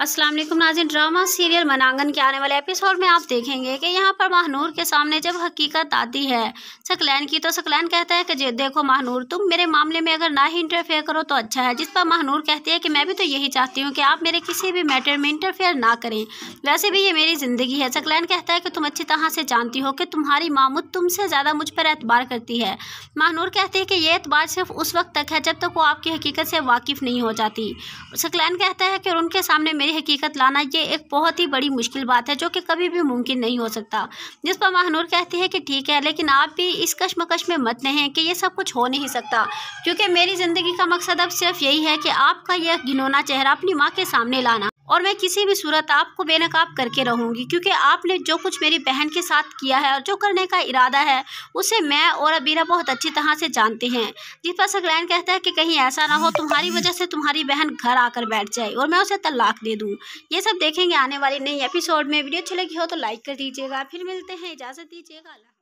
अस्सलाम वालेकुम नाजिन drama serial मनांगन के आने वाले एपिसोड में आप देखेंगे कि यहाँ पर महानूर के सामने जब हकीकत आती है सकलैन की तो सकलैन कहता है कि देखो महानूर तुम मेरे मामले में अगर ना ही इंटरफेयर करो तो अच्छा है जिस पर महानूर कहती है कि मैं भी तो यही चाहती हूँ कि आप मेरे किसी भी मैटर में इंटरफेयर ना करें वैसे भी ये मेरी ज़िंदगी है सकलैन कहता है कि तुम अच्छी तरह से जानती हो कि तुम्हारी मामूद तुमसे ज़्यादा मुझ पर एतबार करती है महानूर कहती है कि ये एतबार सिर्फ उस वक्त तक है जब तक वो आपकी हकीकत से वाकिफ़ नहीं हो जाती सकलैन कहता है कि उनके सामने मेरी हकीकत लाना ये एक बहुत ही बड़ी मुश्किल बात है जो कि कभी भी मुमकिन नहीं हो सकता जिस पर महानूर कहती है कि ठीक है लेकिन आप भी इस कशमकश में मत नहीं कि ये सब कुछ हो नहीं सकता क्योंकि मेरी ज़िंदगी का मकसद अब सिर्फ यही है कि आपका यह गिनोना चेहरा अपनी माँ के सामने लाना और मैं किसी भी सूरत आपको बेनकाब करके रहूँगी क्योंकि आपने जो कुछ मेरी बहन के साथ किया है और जो करने का इरादा है उसे मैं और अबीरा बहुत अच्छी तरह से जानते हैं दीपा सकलैन कहता है कि कहीं ऐसा ना हो तुम्हारी वजह से तुम्हारी बहन घर आकर बैठ जाए और मैं उसे तलाक दे दूँ ये सब देखेंगे आने वाली नई एपिसोड में वीडियो अच्छी लगी हो तो लाइक कर दीजिएगा फिर मिलते हैं इजाज़त दीजिएगा